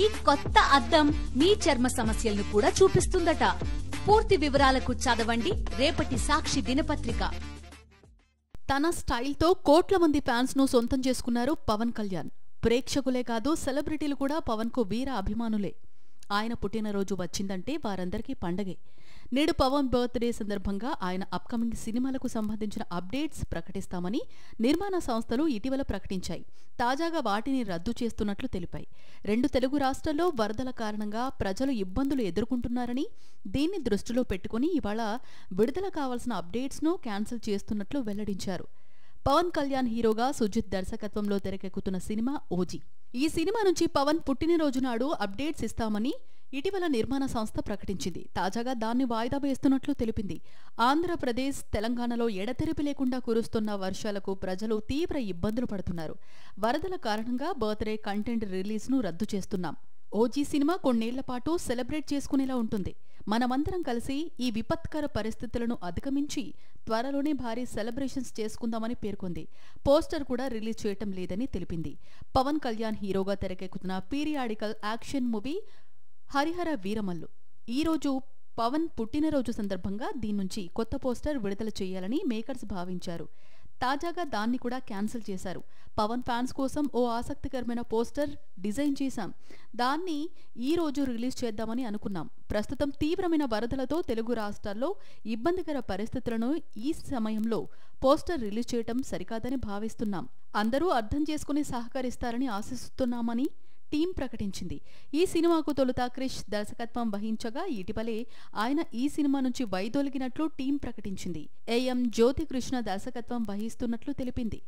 ఈ కొత్త అద్దం మీ చర్మ సమస్యలను కూడా చూపిస్తుందట పూర్తి వివరాలకు చదవండి రేపటి సాక్షి దినపత్రిక తన స్టైల్తో కోట్ల మంది ఫ్యాన్స్ ను సొంతం చేసుకున్నారు పవన్ కళ్యాణ్ ప్రేక్షకులే కాదు సెలబ్రిటీలు కూడా పవన్ కు వీర అభిమానులే ఆయన పుట్టినరోజు వచ్చిందంటే వారందరికీ పండగే నేడు పవన్ బర్త్డే సందర్భంగా ఆయన అప్కమింగ్ సినిమాలకు సంబంధించిన అప్డేట్స్ ప్రకటిస్తామని నిర్మాణ సంస్థలు ఇటీవల ప్రకటించాయి తాజాగా వాటిని రద్దు చేస్తున్నట్లు తెలిపాయి రెండు తెలుగు రాష్ట్రాల్లో వరదల కారణంగా ప్రజలు ఇబ్బందులు ఎదుర్కొంటున్నారని దీన్ని దృష్టిలో పెట్టుకుని ఇవాళ విడుదల కావాల్సిన అప్డేట్స్ను క్యాన్సిల్ చేస్తున్నట్లు వెల్లడించారు పవన్ కళ్యాణ్ హీరోగా సుజిత్ దర్శకత్వంలో తెరకెక్కుతున్న సినిమా ఓజీ ఈ సినిమా నుంచి పవన్ పుట్టినరోజు నాడు అప్డేట్స్ ఇస్తామని ఇటీవల నిర్మాణ సంస్థ ప్రకటించింది తాజాగా దాన్ని వాయిదా వేస్తున్నట్లు తెలిపింది ఆంధ్రప్రదేశ్ తెలంగాణలో ఎడతెరిపి లేకుండా కురుస్తున్న వర్షాలకు ప్రజలు తీవ్ర ఇబ్బందులు పడుతున్నారు వరదల కారణంగా బర్త్డే కంటెంట్ రిలీజ్ను రద్దు చేస్తున్నాం ఓజీ సినిమా కొన్నేళ్ల పాటు సెలబ్రేట్ చేసుకునేలా ఉంటుంది మనమందరం కలిసి ఈ విపత్కర పరిస్థితులను అధిగమించి త్వరలోనే భారీ సెలబ్రేషన్స్ చేసుకుందామని పేర్కొంది పోస్టర్ కూడా రిలీజ్ చేయటం లేదని తెలిపింది పవన్ కళ్యాణ్ హీరోగా తెరకెక్కుతున్న periodical action movie Harihara Veeramallu ఈరోజు పవన్ పుట్టినరోజు సందర్భంగా దీనుంచి కొత్త పోస్టర్ విడుదల చేయాలని మేకర్స్ భావించారు తాజాగా దాన్ని కూడా క్యాన్సిల్ చేశారు పవన్ ఫ్యాన్స్ కోసం ఓ ఆసక్తికరమైన పోస్టర్ డిజైన్ చేశాం దాన్ని ఈ రోజు రిలీజ్ చేద్దామని అనుకున్నాం ప్రస్తుతం తీవ్రమైన వరదలతో తెలుగు రాష్ట్రాల్లో ఇబ్బందికర పరిస్థితులను ఈ సమయంలో పోస్టర్ రిలీజ్ చేయటం సరికాదని భావిస్తున్నాం అందరూ అర్థం చేసుకుని సహకరిస్తారని ఆశిస్తున్నామని టీం ప్రకటించింది ఈ సినిమాకు తొలుత క్రిష్ దర్శకత్వం వహించగా ఇటీవలే ఆయన ఈ సినిమా నుంచి వైదొలిగినట్లు టీం ప్రకటించింది ఏఎం జ్యోతి కృష్ణ దర్శకత్వం వహిస్తున్నట్లు తెలిపింది